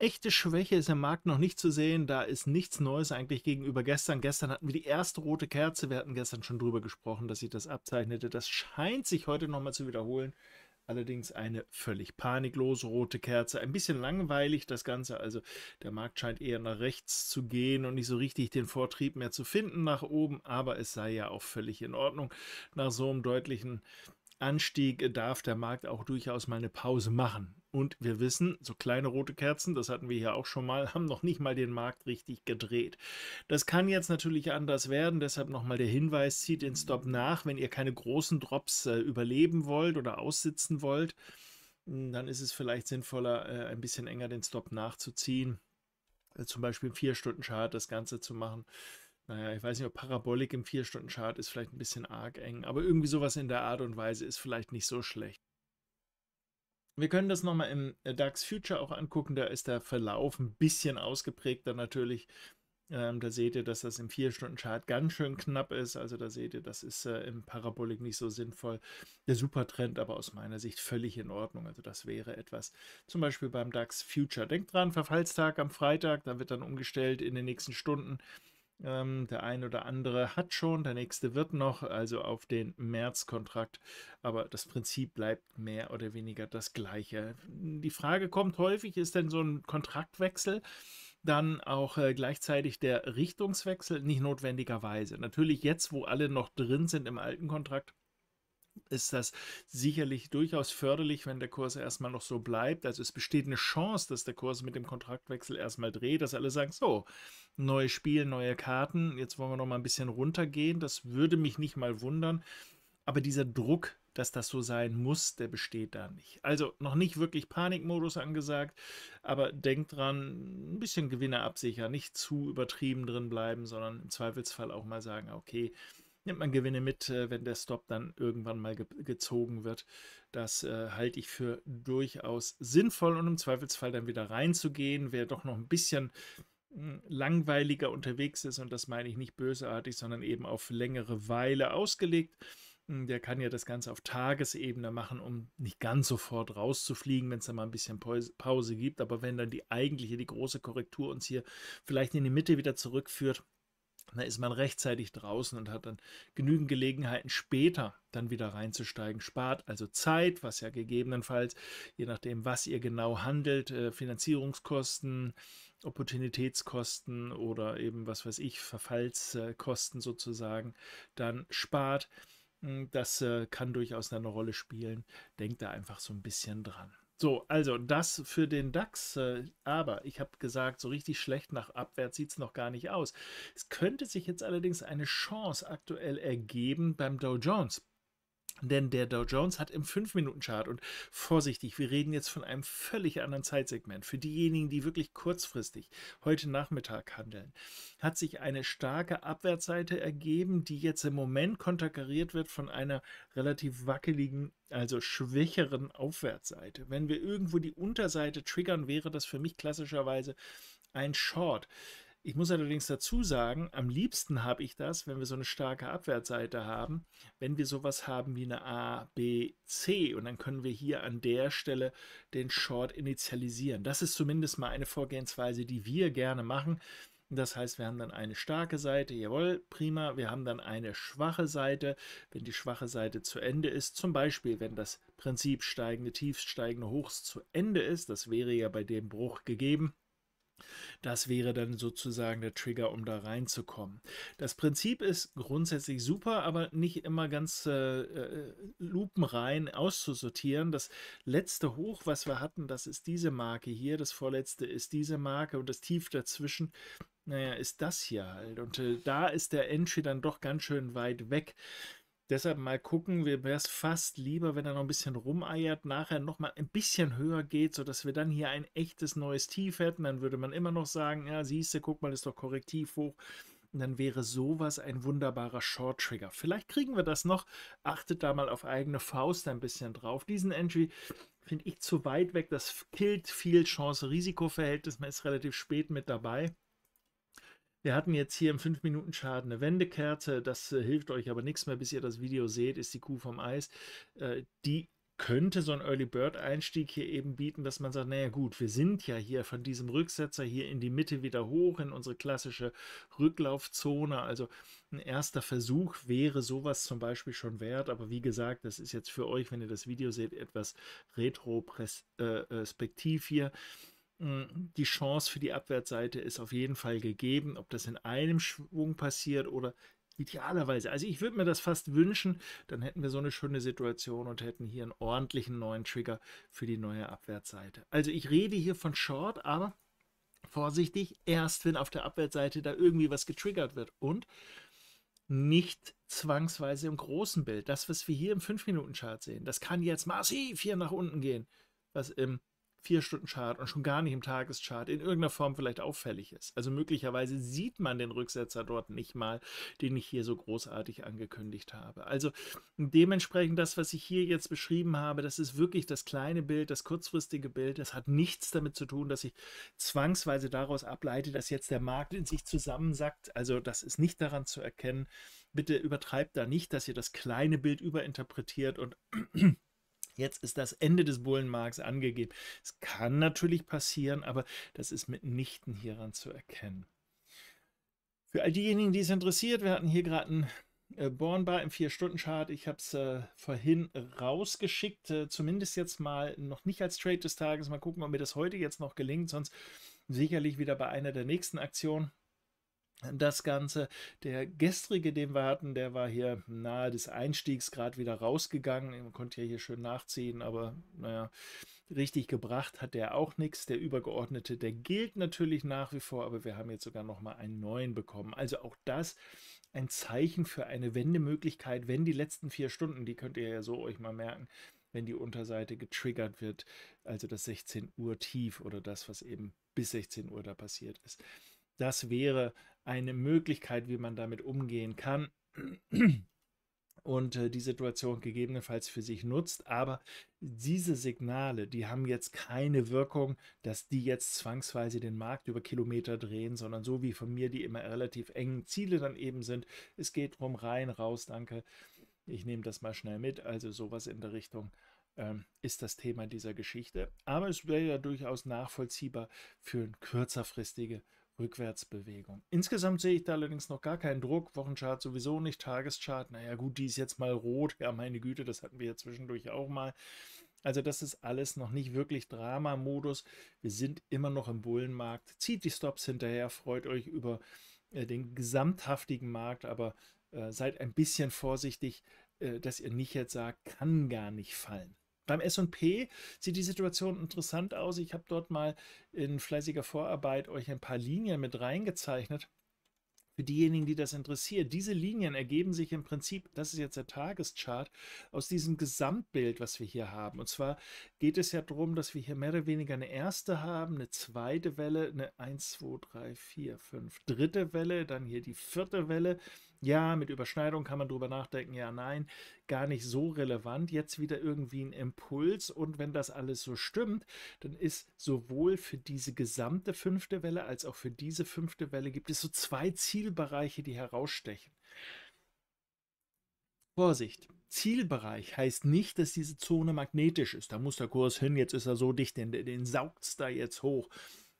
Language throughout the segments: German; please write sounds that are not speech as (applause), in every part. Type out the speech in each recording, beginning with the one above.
echte Schwäche ist im Markt noch nicht zu sehen. Da ist nichts Neues eigentlich gegenüber gestern. Gestern hatten wir die erste rote Kerze. Wir hatten gestern schon drüber gesprochen, dass sich das abzeichnete. Das scheint sich heute nochmal zu wiederholen. Allerdings eine völlig paniklose rote Kerze. Ein bisschen langweilig das Ganze. Also der Markt scheint eher nach rechts zu gehen und nicht so richtig den Vortrieb mehr zu finden nach oben. Aber es sei ja auch völlig in Ordnung. Nach so einem deutlichen Anstieg darf der Markt auch durchaus mal eine Pause machen. Und wir wissen, so kleine rote Kerzen, das hatten wir hier auch schon mal, (laughs) haben noch nicht mal den Markt richtig gedreht. Das kann jetzt natürlich anders werden, deshalb nochmal der Hinweis, zieht den Stop nach, wenn ihr keine großen Drops äh, überleben wollt oder aussitzen wollt. Hm, dann ist es vielleicht sinnvoller, äh, ein bisschen enger den Stop nachzuziehen. Äh, zum Beispiel im 4-Stunden-Chart das Ganze zu machen. Naja, ich weiß nicht, ob Parabolik im 4-Stunden-Chart ist vielleicht ein bisschen arg eng, aber irgendwie sowas in der Art und Weise ist vielleicht nicht so schlecht. Wir können das nochmal im äh, DAX Future auch angucken. Da ist der Verlauf ein bisschen ausgeprägter natürlich. Ähm, da seht ihr, dass das im 4-Stunden-Chart ganz schön knapp ist. Also da seht ihr, das ist äh, im Parabolik nicht so sinnvoll. Der Supertrend aber aus meiner Sicht völlig in Ordnung. Also das wäre etwas. Zum Beispiel beim DAX Future. Denkt dran, Verfallstag am Freitag. Da wird dann umgestellt in den nächsten Stunden. Ähm, der ein oder andere hat schon, der nächste wird noch, also auf den März-Kontrakt. Aber das Prinzip bleibt mehr oder weniger das gleiche. Die Frage kommt häufig, ist denn so ein Kontraktwechsel? dann auch äh, gleichzeitig der Richtungswechsel nicht notwendigerweise. Natürlich jetzt, wo alle noch drin sind im alten Kontrakt, ist das sicherlich durchaus förderlich, wenn der Kurs erstmal noch so bleibt. Also es besteht eine Chance, dass der Kurs mit dem Kontraktwechsel erstmal dreht, dass alle sagen, so, neue Spiele, neue Karten. Jetzt wollen wir noch mal ein bisschen runtergehen. Das würde mich nicht mal wundern. Aber dieser Druck, dass das so sein muss, der besteht da nicht. Also noch nicht wirklich Panikmodus angesagt, aber denkt dran, ein bisschen Gewinne absichern, nicht zu übertrieben drin bleiben, sondern im Zweifelsfall auch mal sagen, okay, nimmt man Gewinne mit, äh, wenn der Stop dann irgendwann mal ge gezogen wird. Das äh, halte ich für durchaus sinnvoll und im Zweifelsfall dann wieder reinzugehen. wäre doch noch ein bisschen hm, langweiliger unterwegs ist, und das meine ich nicht bösartig, sondern eben auf längere Weile ausgelegt. Hm, der kann ja das Ganze auf Tagesebene machen, um nicht ganz sofort rauszufliegen, wenn es da mal ein bisschen Pause gibt. Aber wenn dann die eigentliche, die große Korrektur uns hier vielleicht in die Mitte wieder zurückführt, da ist man rechtzeitig draußen und hat dann genügend Gelegenheiten, später dann wieder reinzusteigen. Spart also Zeit, was ja gegebenenfalls, je nachdem, was ihr genau handelt, äh, Finanzierungskosten, Opportunitätskosten oder eben, was weiß ich, Verfallskosten sozusagen dann spart. Hm, das äh, kann durchaus eine Rolle spielen. Denkt da einfach so ein bisschen dran. So, also das für den DAX. Äh, aber ich habe gesagt, so richtig schlecht nach abwärts sieht es noch gar nicht aus. Es könnte sich jetzt allerdings eine Chance aktuell ergeben beim Dow Jones. Denn der Dow Jones hat im 5-Minuten-Chart und vorsichtig, wir reden jetzt von einem völlig anderen Zeitsegment. Für diejenigen, die wirklich kurzfristig heute Nachmittag handeln, hat sich eine starke Abwärtsseite ergeben, die jetzt im Moment konterkariert wird von einer relativ wackeligen, also schwächeren Aufwärtsseite. Wenn wir irgendwo die Unterseite triggern, wäre das für mich klassischerweise ein Short. Ich muss allerdings dazu sagen, am liebsten habe ich das, wenn wir so eine starke Abwärtsseite haben, wenn wir sowas haben wie eine A, B, C und dann können wir hier an der Stelle den Short initialisieren. Das ist zumindest mal eine Vorgehensweise, die wir gerne machen. Das heißt, wir haben dann eine starke Seite, jawohl, prima. Wir haben dann eine schwache Seite, wenn die schwache Seite zu Ende ist. Zum Beispiel, wenn das Prinzip steigende Tiefs, steigende Hochs zu Ende ist, das wäre ja bei dem Bruch gegeben, das wäre dann sozusagen der Trigger, um da reinzukommen. Das Prinzip ist grundsätzlich super, aber nicht immer ganz äh, äh, lupenrein auszusortieren. Das letzte Hoch, was wir hatten, das ist diese Marke hier, das vorletzte ist diese Marke und das Tief dazwischen, naja, ist das hier halt. Und äh, da ist der Entry dann doch ganz schön weit weg. Deshalb mal gucken, wir wäre es fast lieber, wenn er noch ein bisschen rumeiert, nachher noch mal ein bisschen höher geht, sodass wir dann hier ein echtes neues Tief hätten. Dann würde man immer noch sagen, ja, siehst du, guck mal, ist doch korrektiv hoch. Und dann wäre sowas ein wunderbarer Short-Trigger. Vielleicht kriegen wir das noch. Achtet da mal auf eigene Faust ein bisschen drauf. Diesen Entry finde ich zu weit weg. Das killt viel Chance-Risiko-Verhältnis. Man ist relativ spät mit dabei. Wir hatten jetzt hier im 5 Minuten Schaden eine Wendekerze, das äh, hilft euch aber nichts mehr, bis ihr das Video seht, ist die Kuh vom Eis. Äh, die könnte so ein Early Bird Einstieg hier eben bieten, dass man sagt, naja gut, wir sind ja hier von diesem Rücksetzer hier in die Mitte wieder hoch in unsere klassische Rücklaufzone. Also ein erster Versuch wäre sowas zum Beispiel schon wert. Aber wie gesagt, das ist jetzt für euch, wenn ihr das Video seht, etwas retro retrospektiv äh, äh, hier. Mm, die Chance für die Abwärtsseite ist auf jeden Fall gegeben, ob das in einem Schwung passiert oder idealerweise. Also ich würde mir das fast wünschen, dann hätten wir so eine schöne Situation und hätten hier einen ordentlichen neuen Trigger für die neue Abwärtsseite. Also ich rede hier von Short, aber vorsichtig, erst wenn auf der Abwärtsseite da irgendwie was getriggert wird und nicht zwangsweise im großen Bild. Das, was wir hier im 5-Minuten-Chart sehen, das kann jetzt massiv hier nach unten gehen, was im Vier-Stunden-Chart und schon gar nicht im Tageschart in irgendeiner Form vielleicht auffällig ist. Also möglicherweise sieht man den Rücksetzer dort nicht mal, den ich hier so großartig angekündigt habe. Also dementsprechend das, was ich hier jetzt beschrieben habe, das ist wirklich das kleine Bild, das kurzfristige Bild. Das hat nichts damit zu tun, dass ich zwangsweise daraus ableite, dass jetzt der Markt in sich zusammensackt. Also das ist nicht daran zu erkennen. Bitte übertreibt da nicht, dass ihr das kleine Bild überinterpretiert und Jetzt ist das Ende des Bullenmarks angegeben. Es kann natürlich passieren, aber das ist mitnichten hieran zu erkennen. Für all diejenigen, die es interessiert, wir hatten hier gerade einen äh, Bornbar im 4-Stunden-Chart. Ich habe es äh, vorhin rausgeschickt, äh, zumindest jetzt mal noch nicht als Trade des Tages. Mal gucken, ob mir das heute jetzt noch gelingt, sonst sicherlich wieder bei einer der nächsten Aktionen das Ganze. Der gestrige, den wir hatten, der war hier nahe des Einstiegs gerade wieder rausgegangen. Man konnte ja hier schön nachziehen, aber naja, richtig gebracht hat der auch nichts. Der übergeordnete, der gilt natürlich nach wie vor, aber wir haben jetzt sogar nochmal einen neuen bekommen. Also auch das ein Zeichen für eine Wendemöglichkeit, wenn die letzten vier Stunden, die könnt ihr ja so euch mal merken, wenn die Unterseite getriggert wird, also das 16 Uhr tief oder das, was eben bis 16 Uhr da passiert ist. Das wäre eine Möglichkeit, wie man damit umgehen kann und äh, die Situation gegebenenfalls für sich nutzt. Aber diese Signale, die haben jetzt keine Wirkung, dass die jetzt zwangsweise den Markt über Kilometer drehen, sondern so wie von mir die immer relativ engen Ziele dann eben sind. Es geht drum rein, raus, danke. Ich nehme das mal schnell mit. Also sowas in der Richtung ähm, ist das Thema dieser Geschichte. Aber es wäre ja durchaus nachvollziehbar für kürzerfristige Rückwärtsbewegung. Insgesamt sehe ich da allerdings noch gar keinen Druck. Wochenchart sowieso nicht, Tageschart. Naja, gut, die ist jetzt mal rot. Ja, meine Güte, das hatten wir ja zwischendurch auch mal. Also das ist alles noch nicht wirklich Drama-Modus. Wir sind immer noch im Bullenmarkt. Zieht die Stops hinterher, freut euch über äh, den gesamthaftigen Markt, aber äh, seid ein bisschen vorsichtig, äh, dass ihr nicht jetzt sagt, kann gar nicht fallen. Beim SP sieht die Situation interessant aus. Ich habe dort mal in fleißiger Vorarbeit euch ein paar Linien mit reingezeichnet. Für diejenigen, die das interessiert, diese Linien ergeben sich im Prinzip, das ist jetzt der Tageschart, aus diesem Gesamtbild, was wir hier haben. Und zwar geht es ja darum, dass wir hier mehr oder weniger eine erste haben, eine zweite Welle, eine 1, 2, 3, 4, 5 dritte Welle, dann hier die vierte Welle, ja, mit Überschneidung kann man drüber nachdenken, ja, nein, gar nicht so relevant. Jetzt wieder irgendwie ein Impuls und wenn das alles so stimmt, dann ist sowohl für diese gesamte fünfte Welle als auch für diese fünfte Welle gibt es so zwei Zielbereiche, die herausstechen. Vorsicht, Zielbereich heißt nicht, dass diese Zone magnetisch ist. Da muss der Kurs hin, jetzt ist er so dicht, den, den saugt es da jetzt hoch.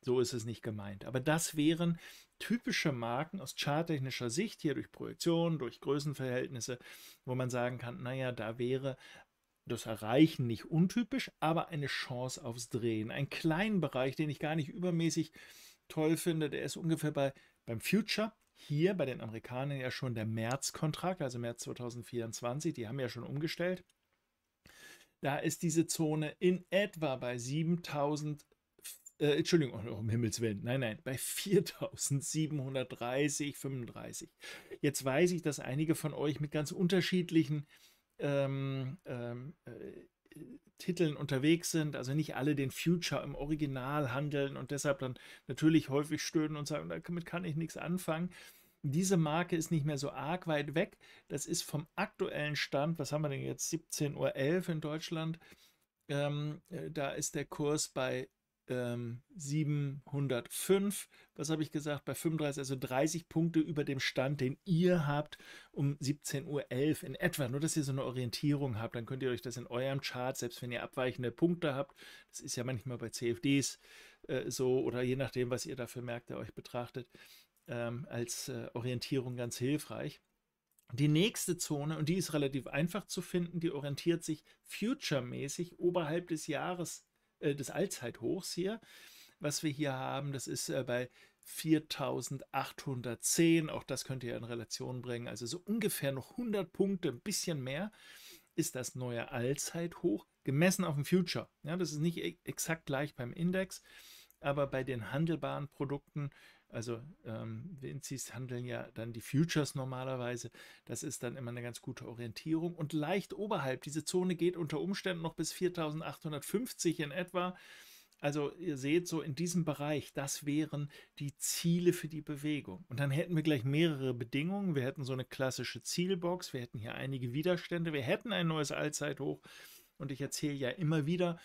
So ist es nicht gemeint. Aber das wären typische Marken aus charttechnischer Sicht, hier durch Projektion, durch Größenverhältnisse, wo man sagen kann, naja, da wäre das Erreichen nicht untypisch, aber eine Chance aufs Drehen. Ein kleinen Bereich, den ich gar nicht übermäßig toll finde, der ist ungefähr bei, beim Future. Hier bei den Amerikanern ja schon der März-Kontrakt, also März 2024, die haben ja schon umgestellt. Da ist diese Zone in etwa bei 7000 äh, Entschuldigung, oh, um Himmels Willen, nein, nein, bei 4730, 35. Jetzt weiß ich, dass einige von euch mit ganz unterschiedlichen ähm, ähm, äh, Titeln unterwegs sind, also nicht alle den Future im Original handeln und deshalb dann natürlich häufig stöhnen und sagen, damit kann ich nichts anfangen. Diese Marke ist nicht mehr so arg weit weg. Das ist vom aktuellen Stand, was haben wir denn jetzt, 17.11 Uhr in Deutschland, ähm, äh, da ist der Kurs bei ähm, 705, was habe ich gesagt, bei 35, also 30 Punkte über dem Stand, den ihr habt um 17.11 Uhr in etwa. Nur, dass ihr so eine Orientierung habt, dann könnt ihr euch das in eurem Chart, selbst wenn ihr abweichende Punkte habt, das ist ja manchmal bei CFDs äh, so oder je nachdem, was ihr dafür merkt, Märkte euch betrachtet, ähm, als äh, Orientierung ganz hilfreich. Die nächste Zone, und die ist relativ einfach zu finden, die orientiert sich future-mäßig oberhalb des Jahres äh, des Allzeithochs hier. Was wir hier haben, das ist äh, bei 4810, auch das könnt ihr in Relation bringen, also so ungefähr noch 100 Punkte, ein bisschen mehr, ist das neue Allzeithoch gemessen auf dem Future. Ja, das ist nicht e-, exakt gleich beim Index, aber bei den handelbaren Produkten also ähm, Winzis handeln ja dann die Futures normalerweise. Das ist dann immer eine ganz gute Orientierung. Und leicht oberhalb, diese Zone geht unter Umständen noch bis 4850 in etwa. Also ihr seht so in diesem Bereich, das wären die Ziele für die Bewegung. Und dann hätten wir gleich mehrere Bedingungen. Wir hätten so eine klassische Zielbox, wir hätten hier einige Widerstände, wir hätten ein neues Allzeithoch. Und ich erzähle ja immer wieder,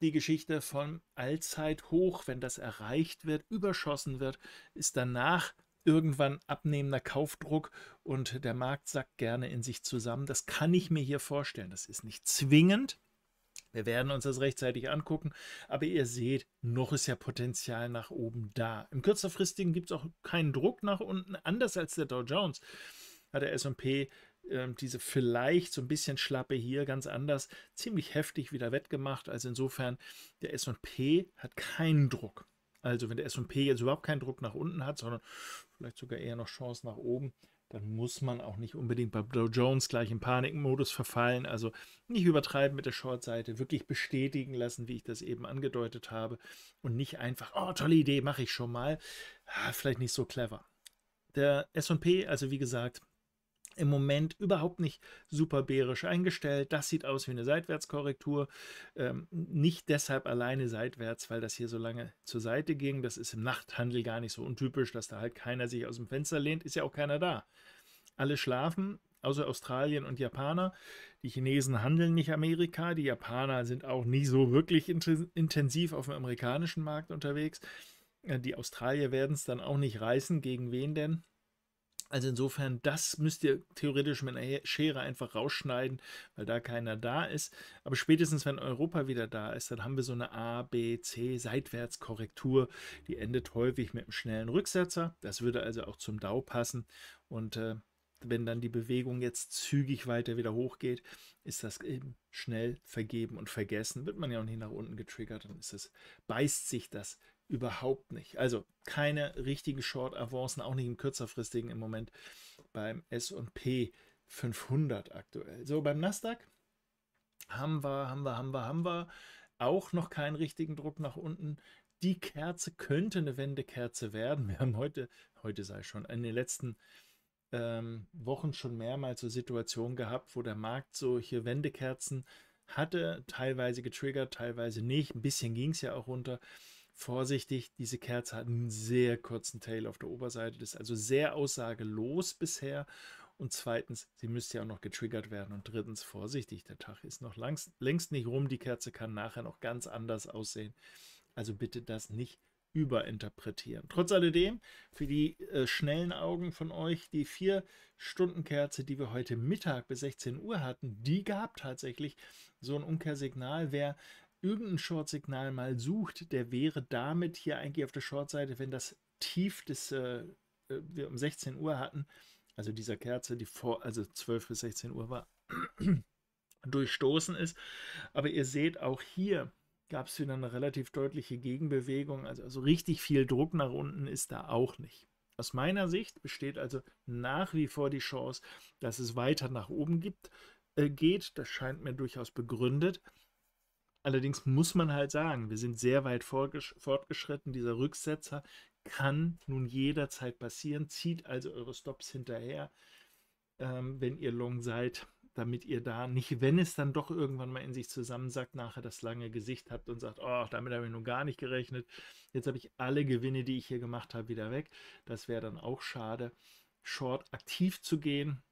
die Geschichte von Allzeithoch, wenn das erreicht wird, überschossen wird, ist danach irgendwann abnehmender Kaufdruck und der Markt sackt gerne in sich zusammen. Das kann ich mir hier vorstellen. Das ist nicht zwingend. Wir werden uns das rechtzeitig angucken, aber ihr seht, noch ist ja Potenzial nach oben da. Im kürzerfristigen gibt es auch keinen Druck nach unten, anders als der Dow Jones hat der S&P ähm, diese vielleicht so ein bisschen Schlappe hier ganz anders ziemlich heftig wieder wettgemacht. Also insofern, der SP hat keinen Druck. Also wenn der SP jetzt überhaupt keinen Druck nach unten hat, sondern vielleicht sogar eher noch Chance nach oben, dann muss man auch nicht unbedingt bei Dow Jones gleich im Panikmodus verfallen. Also nicht übertreiben mit der Shortseite, wirklich bestätigen lassen, wie ich das eben angedeutet habe und nicht einfach, oh, tolle Idee, mache ich schon mal. Ah, vielleicht nicht so clever. Der SP, also wie gesagt, im Moment überhaupt nicht super bärisch eingestellt. Das sieht aus wie eine Seitwärtskorrektur. Ähm, nicht deshalb alleine seitwärts, weil das hier so lange zur Seite ging. Das ist im Nachthandel gar nicht so untypisch, dass da halt keiner sich aus dem Fenster lehnt. Ist ja auch keiner da. Alle schlafen, außer Australien und Japaner. Die Chinesen handeln nicht Amerika. Die Japaner sind auch nicht so wirklich intensiv auf dem amerikanischen Markt unterwegs. Äh, die Australier werden es dann auch nicht reißen. Gegen wen denn? Also insofern, das müsst ihr theoretisch mit einer Schere einfach rausschneiden, weil da keiner da ist. Aber spätestens, wenn Europa wieder da ist, dann haben wir so eine A, B, C Seitwärtskorrektur. Die endet häufig mit einem schnellen Rücksetzer. Das würde also auch zum DAO passen. Und äh, wenn dann die Bewegung jetzt zügig weiter wieder hochgeht, ist das eben schnell vergeben und vergessen. Wird man ja auch nicht nach unten getriggert, dann ist es, beißt sich das überhaupt nicht. Also keine richtigen Short-Avancen, auch nicht im kürzerfristigen im Moment beim SP 500 aktuell. So, beim Nasdaq haben wir, haben wir, haben wir, haben wir auch noch keinen richtigen Druck nach unten. Die Kerze könnte eine Wendekerze werden. Wir haben heute, heute sei schon, in den letzten ähm, Wochen schon mehrmals so Situationen gehabt, wo der Markt solche Wendekerzen hatte, teilweise getriggert, teilweise nicht. Ein bisschen ging es ja auch runter vorsichtig, diese Kerze hat einen sehr kurzen Tail auf der Oberseite, das ist also sehr aussagelos bisher. Und zweitens, sie müsste ja auch noch getriggert werden. Und drittens, vorsichtig, der Tag ist noch langst, längst nicht rum, die Kerze kann nachher noch ganz anders aussehen. Also bitte das nicht überinterpretieren. Trotz alledem, für die äh, schnellen Augen von euch, die vier stunden kerze die wir heute Mittag bis 16 Uhr hatten, die gab tatsächlich so ein Umkehrsignal. Wer irgendein Short-Signal mal sucht, der wäre damit hier eigentlich auf der Short-Seite, wenn das Tief des äh, äh wir um 16 Uhr hatten, also dieser Kerze, die vor, also 12 bis 16 Uhr war, (clears throat) durchstoßen ist. Aber ihr seht auch hier, gab es wieder eine relativ deutliche Gegenbewegung. Also, also richtig viel Druck nach unten ist da auch nicht. Aus meiner Sicht besteht also nach wie vor die Chance, dass es weiter nach oben gibt, äh, geht. Das scheint mir durchaus begründet. Allerdings muss man halt sagen, wir sind sehr weit fortgeschritten. Dieser Rücksetzer kann nun jederzeit passieren. Zieht also eure Stops hinterher, ähm, wenn ihr long seid, damit ihr da nicht, wenn es dann doch irgendwann mal in sich zusammensackt, nachher das lange Gesicht habt und sagt, oh, damit habe ich nun gar nicht gerechnet. Jetzt habe ich alle Gewinne, die ich hier gemacht habe, wieder weg. Das wäre dann auch schade. Short aktiv zu gehen.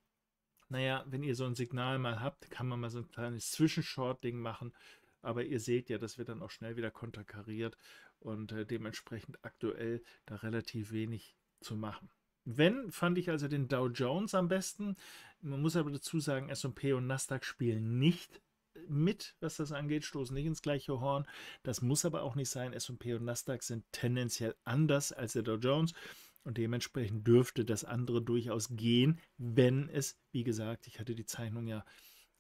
Naja, wenn ihr so ein Signal mal habt, kann man mal so ein kleines Zwischenshort-Ding machen aber ihr seht ja, das wird dann auch schnell wieder konterkariert und äh, dementsprechend aktuell da relativ wenig zu machen. Wenn, fand ich also den Dow Jones am besten. Man muss aber dazu sagen, SP und Nasdaq spielen nicht äh, mit, was das angeht, stoßen nicht ins gleiche Horn. Das muss aber auch nicht sein. SP und Nasdaq sind tendenziell anders als der Dow Jones. Und dementsprechend dürfte das andere durchaus gehen, wenn es, wie gesagt, ich hatte die Zeichnung ja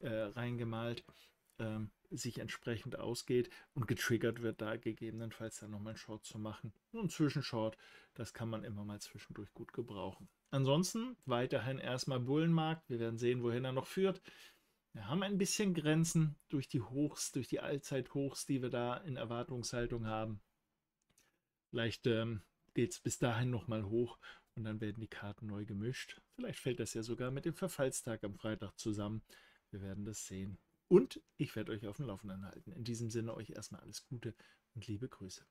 äh, reingemalt, ähm, sich entsprechend ausgeht und getriggert wird, da gegebenenfalls dann nochmal einen Short zu machen. Und einen Zwischenshort, das kann man immer mal zwischendurch gut gebrauchen. Ansonsten weiterhin erstmal Bullenmarkt. Wir werden sehen, wohin er noch führt. Wir haben ein bisschen Grenzen durch die Hochs, durch die Allzeithochs, die wir da in Erwartungshaltung haben. Vielleicht ähm, geht es bis dahin nochmal hoch und dann werden die Karten neu gemischt. Vielleicht fällt das ja sogar mit dem Verfallstag am Freitag zusammen. Wir werden das sehen. Und ich werde euch auf dem Laufenden halten. In diesem Sinne euch erstmal alles Gute und liebe Grüße.